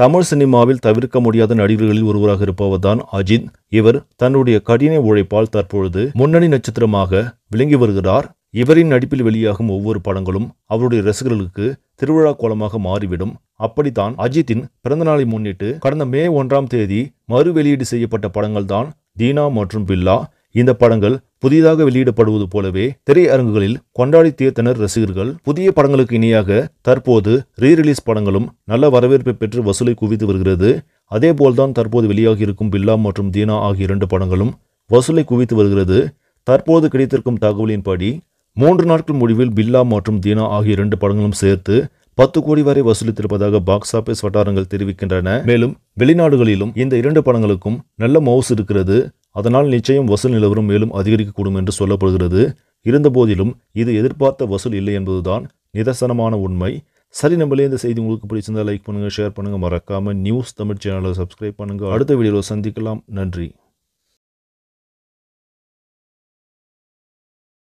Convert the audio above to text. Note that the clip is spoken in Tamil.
தமிழ் சினிமாவில் தவிர்க்க முடியாத நடிகர்களில் ஒருவராக இருப்பவர் தான் அஜித் இவர் தன்னுடைய கடின உழைப்பால் தற்பொழுது முன்னணி நட்சத்திரமாக விளங்கி வருகிறார் இவரின் நடிப்பில் வெளியாகும் ஒவ்வொரு படங்களும் அவருடைய ரசிகர்களுக்கு திருவிழா கோலமாக மாறிவிடும் அப்படித்தான் அஜித்தின் பிறந்தநாளை முன்னிட்டு கடந்த மே ஒன்றாம் தேதி மறு வெளியீடு செய்யப்பட்ட படங்கள் தான் தீனா மற்றும் பில்லா இந்த படங்கள் புதிதாக வெளியிடப்படுவது போலவே திரையரங்குகளில் கொண்டாடி தீர்த்தனர் ரசிகர்கள் புதிய படங்களுக்கு இணையாக தற்போது ரீரிலீஸ் படங்களும் நல்ல வரவேற்பை பெற்று வசூலை குவித்து வருகிறது அதேபோல்தான் தற்போது வெளியாகி இருக்கும் பில்லா மற்றும் தீனா ஆகிய இரண்டு படங்களும் வசூலை குவித்து வருகிறது தற்போது கிடைத்திருக்கும் தகவலின்படி மூன்று நாட்கள் முடிவில் பில்லா மற்றும் தீனா ஆகிய இரண்டு படங்களும் சேர்த்து பத்து கோடி வரை வசூலித்திருப்பதாக பாக்ஸ் ஆபீஸ் வட்டாரங்கள் தெரிவிக்கின்றன மேலும் வெளிநாடுகளிலும் இந்த இரண்டு படங்களுக்கும் நல்ல மவுஸ் இருக்கிறது அதனால் நிச்சயம் வசூல் நிலவரம் மேலும் அதிகரிக்கக்கூடும் என்று சொல்லப்படுகிறது இருந்தபோதிலும் இது எதிர்பார்த்த வசூல் இல்லை என்பதுதான் நிதர்சனமான உண்மை சரி நம்மளே இந்த செய்தி உங்களுக்கு பிடிச்சிருந்தால் லைக் பண்ணுங்கள் ஷேர் பண்ணுங்கள் மறக்காமல் நியூஸ் தமிழ் சேனலை சப்ஸ்கிரைப் பண்ணுங்கள் அடுத்த வீடியோவில் சந்திக்கலாம் நன்றி